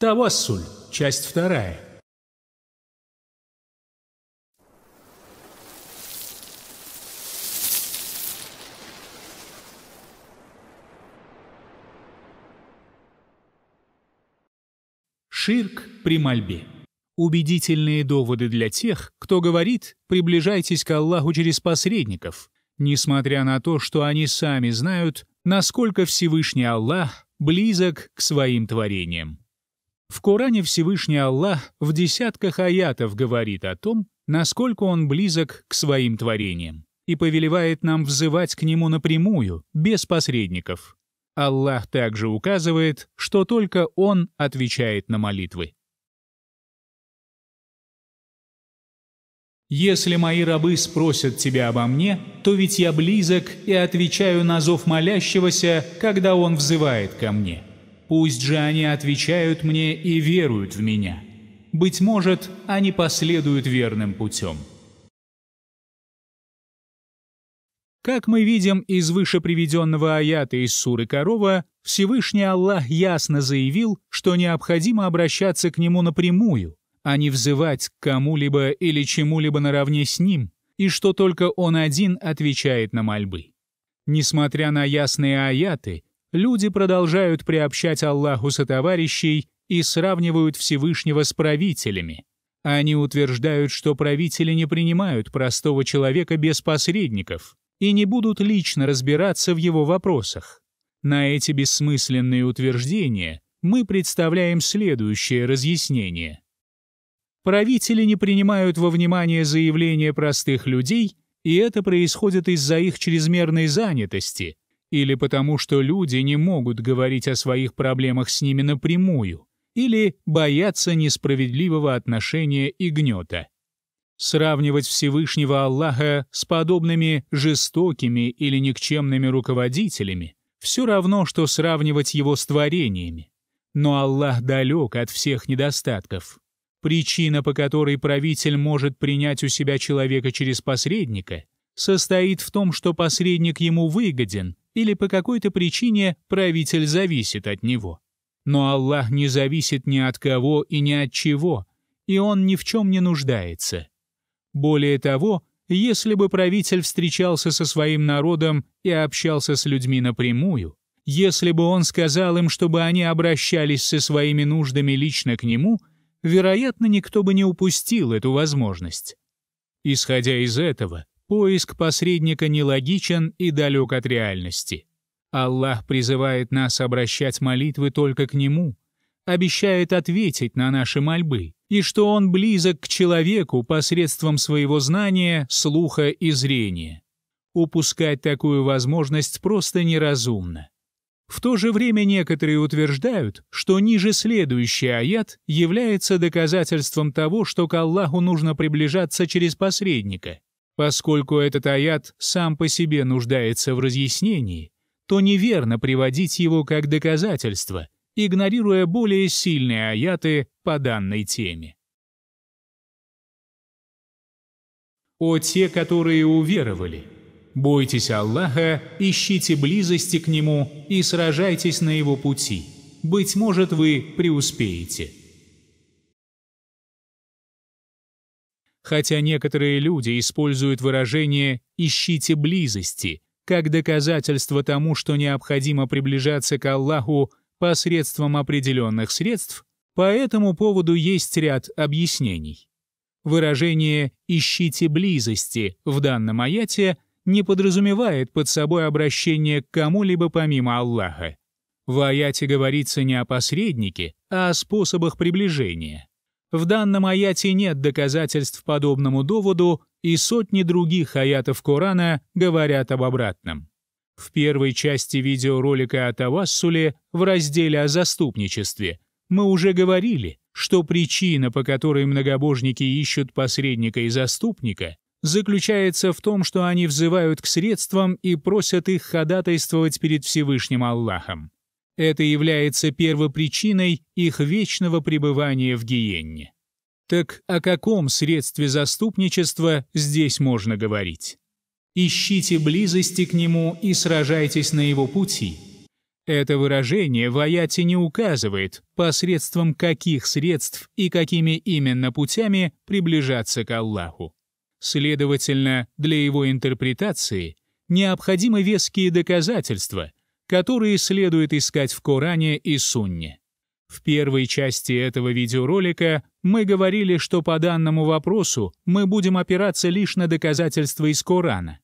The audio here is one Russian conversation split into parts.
Тавассуль, часть вторая. Ширк при мольбе. Убедительные доводы для тех, кто говорит «приближайтесь к Аллаху через посредников», несмотря на то, что они сами знают, насколько Всевышний Аллах близок к своим творениям. В Коране Всевышний Аллах в десятках аятов говорит о том, насколько он близок к своим творениям, и повелевает нам взывать к нему напрямую, без посредников. Аллах также указывает, что только он отвечает на молитвы. «Если мои рабы спросят тебя обо мне, то ведь я близок и отвечаю на зов молящегося, когда он взывает ко мне». Пусть же они отвечают мне и веруют в меня. Быть может, они последуют верным путем. Как мы видим из выше приведенного аята из Суры Корова, Всевышний Аллах ясно заявил, что необходимо обращаться к Нему напрямую, а не взывать к кому-либо или чему-либо наравне с Ним, и что только Он один отвечает на мольбы. Несмотря на ясные аяты, люди продолжают приобщать Аллаху товарищей и сравнивают Всевышнего с правителями. Они утверждают, что правители не принимают простого человека без посредников и не будут лично разбираться в его вопросах. На эти бессмысленные утверждения мы представляем следующее разъяснение. Правители не принимают во внимание заявления простых людей, и это происходит из-за их чрезмерной занятости – или потому что люди не могут говорить о своих проблемах с ними напрямую, или боятся несправедливого отношения и гнета. Сравнивать Всевышнего Аллаха с подобными жестокими или никчемными руководителями все равно, что сравнивать его с творениями. Но Аллах далек от всех недостатков. Причина, по которой правитель может принять у себя человека через посредника, состоит в том, что посредник ему выгоден, или по какой-то причине правитель зависит от него. Но Аллах не зависит ни от кого и ни от чего, и он ни в чем не нуждается. Более того, если бы правитель встречался со своим народом и общался с людьми напрямую, если бы он сказал им, чтобы они обращались со своими нуждами лично к нему, вероятно, никто бы не упустил эту возможность. Исходя из этого, Поиск посредника нелогичен и далек от реальности. Аллах призывает нас обращать молитвы только к Нему, обещает ответить на наши мольбы, и что Он близок к человеку посредством своего знания, слуха и зрения. Упускать такую возможность просто неразумно. В то же время некоторые утверждают, что ниже следующий аят является доказательством того, что к Аллаху нужно приближаться через посредника. Поскольку этот аят сам по себе нуждается в разъяснении, то неверно приводить его как доказательство, игнорируя более сильные аяты по данной теме. «О те, которые уверовали! Бойтесь Аллаха, ищите близости к Нему и сражайтесь на Его пути. Быть может, вы преуспеете». хотя некоторые люди используют выражение «ищите близости» как доказательство тому, что необходимо приближаться к Аллаху посредством определенных средств, по этому поводу есть ряд объяснений. Выражение «ищите близости» в данном аяте не подразумевает под собой обращение к кому-либо помимо Аллаха. В аяте говорится не о посреднике, а о способах приближения. В данном аяте нет доказательств подобному доводу, и сотни других аятов Корана говорят об обратном. В первой части видеоролика о Тавассуле в разделе о заступничестве мы уже говорили, что причина, по которой многобожники ищут посредника и заступника, заключается в том, что они взывают к средствам и просят их ходатайствовать перед Всевышним Аллахом. Это является первопричиной их вечного пребывания в гиенне. Так о каком средстве заступничества здесь можно говорить? «Ищите близости к нему и сражайтесь на его пути». Это выражение в аяте не указывает, посредством каких средств и какими именно путями приближаться к Аллаху. Следовательно, для его интерпретации необходимы веские доказательства – которые следует искать в Коране и Сунне. В первой части этого видеоролика мы говорили, что по данному вопросу мы будем опираться лишь на доказательства из Корана.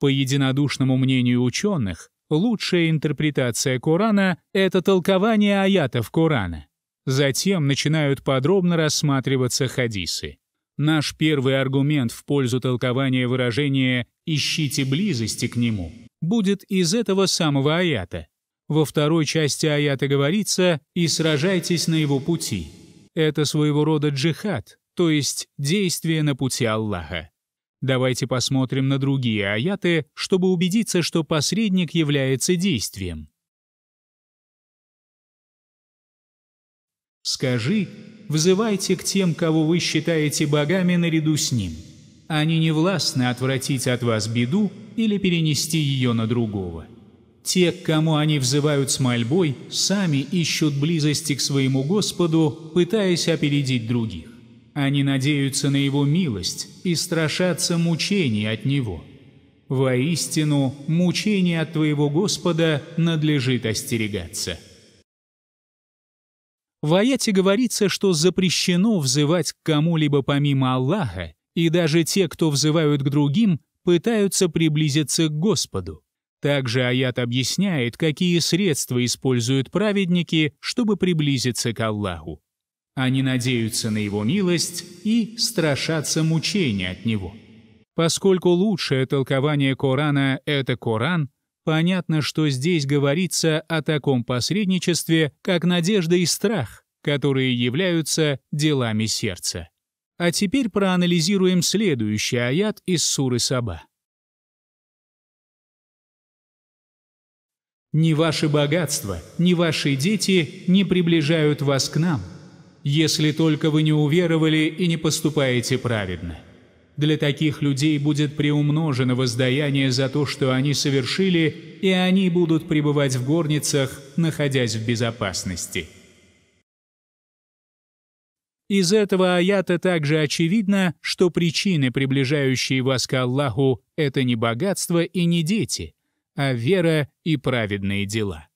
По единодушному мнению ученых, лучшая интерпретация Корана — это толкование аятов Корана. Затем начинают подробно рассматриваться хадисы. Наш первый аргумент в пользу толкования выражения «ищите близости к нему» будет из этого самого аята. Во второй части аята говорится «и сражайтесь на его пути». Это своего рода джихад, то есть действие на пути Аллаха. Давайте посмотрим на другие аяты, чтобы убедиться, что посредник является действием. Скажи, взывайте к тем, кого вы считаете богами наряду с ним. Они не властны отвратить от вас беду, или перенести ее на другого. Те, к кому они взывают с мольбой, сами ищут близости к своему Господу, пытаясь опередить других. Они надеются на Его милость и страшатся мучений от Него. Воистину, мучение от твоего Господа надлежит остерегаться. В аяте говорится, что запрещено взывать к кому-либо помимо Аллаха, и даже те, кто взывают к другим, пытаются приблизиться к Господу. Также аят объясняет, какие средства используют праведники, чтобы приблизиться к Аллаху. Они надеются на Его милость и страшатся мучения от Него. Поскольку лучшее толкование Корана – это Коран, понятно, что здесь говорится о таком посредничестве, как надежда и страх, которые являются делами сердца. А теперь проанализируем следующий аят из суры Саба. «Ни ваши богатства, ни ваши дети не приближают вас к нам, если только вы не уверовали и не поступаете праведно. Для таких людей будет приумножено воздаяние за то, что они совершили, и они будут пребывать в горницах, находясь в безопасности». Из этого аята также очевидно, что причины, приближающие вас к Аллаху, это не богатство и не дети, а вера и праведные дела.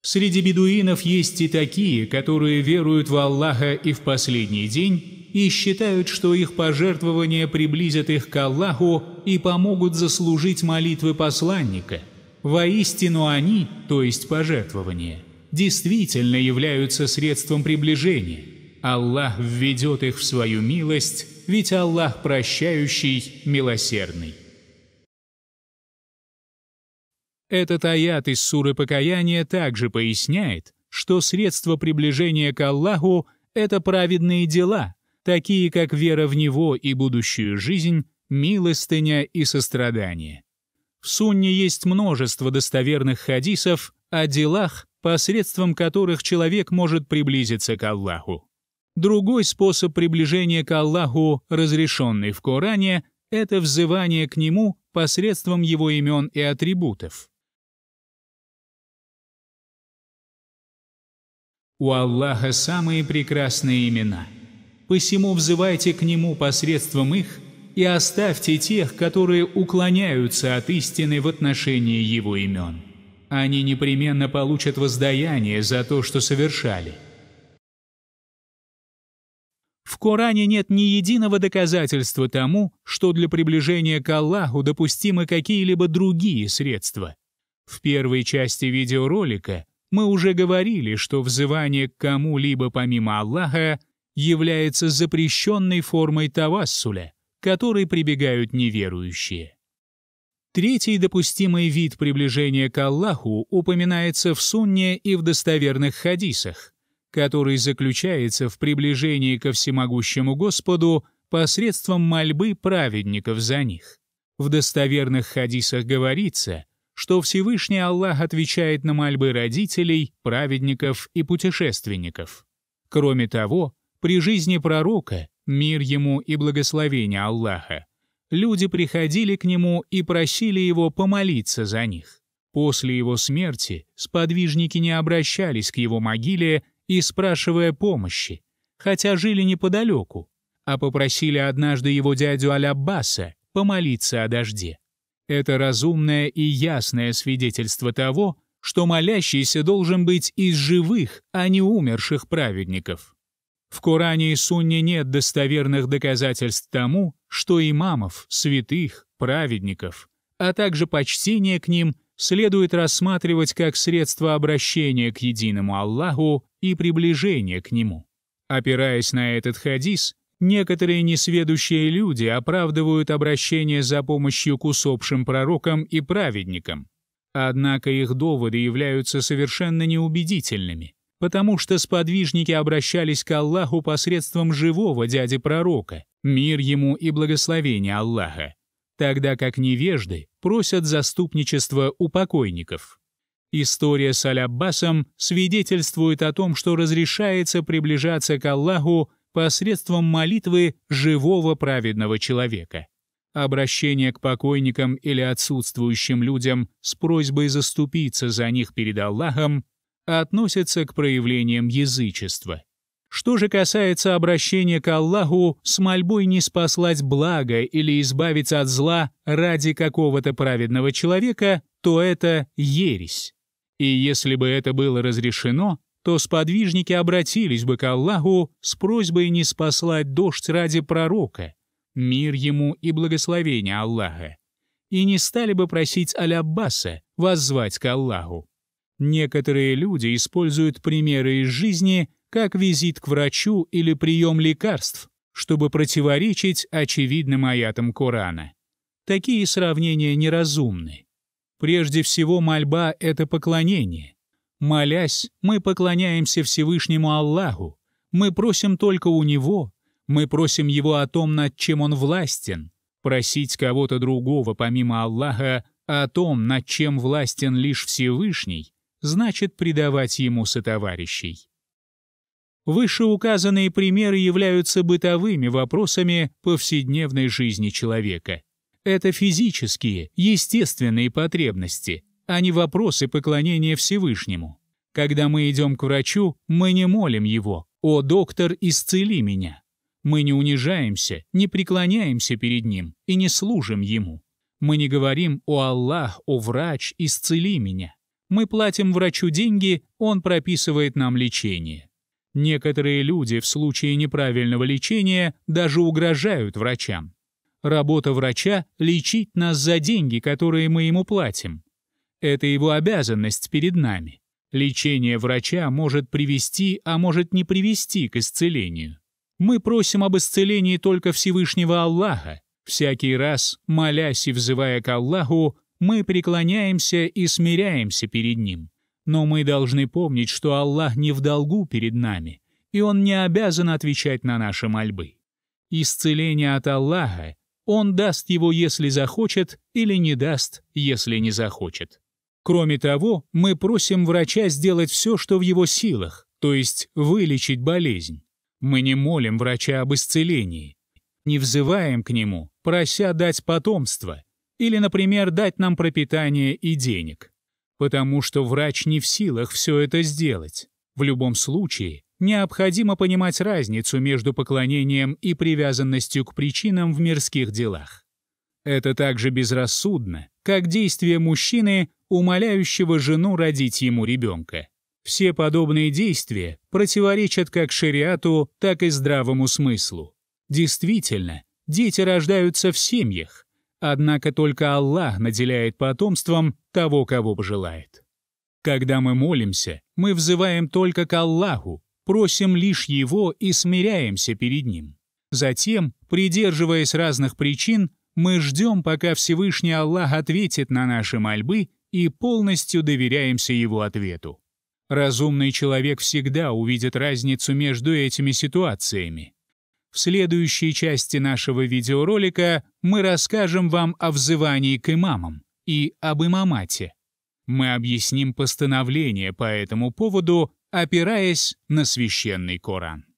Среди бедуинов есть и такие, которые веруют в Аллаха и в последний день, и считают, что их пожертвования приблизят их к Аллаху и помогут заслужить молитвы посланника. Воистину они, то есть пожертвования – действительно являются средством приближения. Аллах введет их в свою милость, ведь Аллах прощающий, милосердный. Этот аят из суры покаяния также поясняет, что средство приближения к Аллаху – это праведные дела, такие как вера в Него и будущую жизнь, милостыня и сострадание. В сунне есть множество достоверных хадисов о делах, посредством которых человек может приблизиться к Аллаху. Другой способ приближения к Аллаху, разрешенный в Коране, это взывание к Нему посредством Его имен и атрибутов. У Аллаха самые прекрасные имена. Посему взывайте к Нему посредством их и оставьте тех, которые уклоняются от истины в отношении Его имен они непременно получат воздаяние за то, что совершали. В Коране нет ни единого доказательства тому, что для приближения к Аллаху допустимы какие-либо другие средства. В первой части видеоролика мы уже говорили, что взывание к кому-либо помимо Аллаха является запрещенной формой тавассуля, которой прибегают неверующие. Третий допустимый вид приближения к Аллаху упоминается в Сунне и в достоверных хадисах, который заключается в приближении ко всемогущему Господу посредством мольбы праведников за них. В достоверных хадисах говорится, что Всевышний Аллах отвечает на мольбы родителей, праведников и путешественников. Кроме того, при жизни пророка, мир ему и благословение Аллаха, люди приходили к нему и просили его помолиться за них. После его смерти сподвижники не обращались к его могиле и спрашивая помощи, хотя жили неподалеку, а попросили однажды его дядю Аль-Аббаса помолиться о дожде. Это разумное и ясное свидетельство того, что молящийся должен быть из живых, а не умерших праведников. В Коране и Сунне нет достоверных доказательств тому, что имамов, святых, праведников, а также почтение к ним следует рассматривать как средство обращения к единому Аллаху и приближения к нему. Опираясь на этот хадис, некоторые несведущие люди оправдывают обращение за помощью к усопшим пророкам и праведникам. Однако их доводы являются совершенно неубедительными потому что сподвижники обращались к Аллаху посредством живого дяди-пророка, мир ему и благословение Аллаха, тогда как невежды просят заступничество у покойников. История с Аль-Аббасом свидетельствует о том, что разрешается приближаться к Аллаху посредством молитвы живого праведного человека. Обращение к покойникам или отсутствующим людям с просьбой заступиться за них перед Аллахом относится к проявлениям язычества. Что же касается обращения к Аллаху с мольбой не спаслать благо или избавиться от зла ради какого-то праведного человека, то это ересь. И если бы это было разрешено, то сподвижники обратились бы к Аллаху с просьбой не спаслать дождь ради пророка, мир ему и благословение Аллаха, и не стали бы просить Аль-Аббаса воззвать к Аллаху. Некоторые люди используют примеры из жизни как визит к врачу или прием лекарств, чтобы противоречить очевидным аятам Корана. Такие сравнения неразумны. Прежде всего, мольба — это поклонение. Молясь, мы поклоняемся Всевышнему Аллаху, мы просим только у Него, мы просим Его о том, над чем Он властен. Просить кого-то другого, помимо Аллаха, о том, над чем властен лишь Всевышний, значит предавать ему сотоварищей. Вышеуказанные примеры являются бытовыми вопросами повседневной жизни человека. Это физические, естественные потребности, а не вопросы поклонения Всевышнему. Когда мы идем к врачу, мы не молим его «О, доктор, исцели меня!» Мы не унижаемся, не преклоняемся перед ним и не служим ему. Мы не говорим «О, Аллах, о, врач, исцели меня!» Мы платим врачу деньги, он прописывает нам лечение. Некоторые люди в случае неправильного лечения даже угрожают врачам. Работа врача — лечить нас за деньги, которые мы ему платим. Это его обязанность перед нами. Лечение врача может привести, а может не привести к исцелению. Мы просим об исцелении только Всевышнего Аллаха. Всякий раз, молясь и взывая к Аллаху, мы преклоняемся и смиряемся перед Ним. Но мы должны помнить, что Аллах не в долгу перед нами, и Он не обязан отвечать на наши мольбы. Исцеление от Аллаха Он даст его, если захочет, или не даст, если не захочет. Кроме того, мы просим врача сделать все, что в его силах, то есть вылечить болезнь. Мы не молим врача об исцелении, не взываем к нему, прося дать потомство, или, например, дать нам пропитание и денег. Потому что врач не в силах все это сделать. В любом случае, необходимо понимать разницу между поклонением и привязанностью к причинам в мирских делах. Это также безрассудно, как действие мужчины, умоляющего жену родить ему ребенка. Все подобные действия противоречат как шариату, так и здравому смыслу. Действительно, дети рождаются в семьях, Однако только Аллах наделяет потомством того, кого пожелает. Когда мы молимся, мы взываем только к Аллаху, просим лишь Его и смиряемся перед Ним. Затем, придерживаясь разных причин, мы ждем, пока Всевышний Аллах ответит на наши мольбы и полностью доверяемся Его ответу. Разумный человек всегда увидит разницу между этими ситуациями. В следующей части нашего видеоролика мы расскажем вам о взывании к имамам и об имамате. Мы объясним постановление по этому поводу, опираясь на священный Коран.